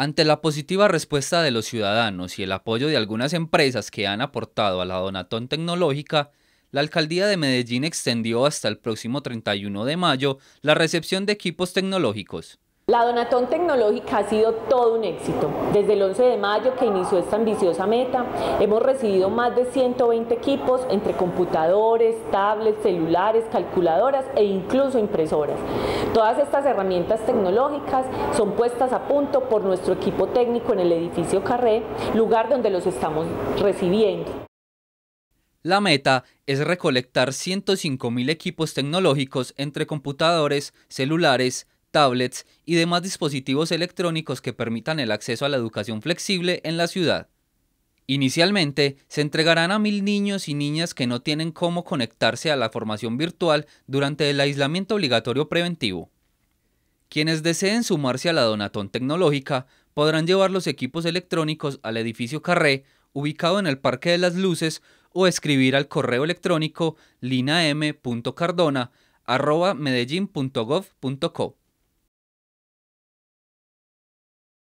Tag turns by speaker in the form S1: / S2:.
S1: Ante la positiva respuesta de los ciudadanos y el apoyo de algunas empresas que han aportado a la Donatón Tecnológica, la alcaldía de Medellín extendió hasta el próximo 31 de mayo la recepción de equipos tecnológicos.
S2: La Donatón Tecnológica ha sido todo un éxito. Desde el 11 de mayo que inició esta ambiciosa meta, hemos recibido más de 120 equipos entre computadores, tablets, celulares, calculadoras e incluso impresoras. Todas estas herramientas tecnológicas son puestas a punto por nuestro equipo técnico en el edificio Carré, lugar donde los estamos recibiendo.
S1: La meta es recolectar 105.000 equipos tecnológicos entre computadores, celulares, tablets y demás dispositivos electrónicos que permitan el acceso a la educación flexible en la ciudad. Inicialmente, se entregarán a mil niños y niñas que no tienen cómo conectarse a la formación virtual durante el aislamiento obligatorio preventivo. Quienes deseen sumarse a la Donatón Tecnológica podrán llevar los equipos electrónicos al edificio Carré, ubicado en el Parque de las Luces, o escribir al correo electrónico linam.cardona.medellin.gov.co.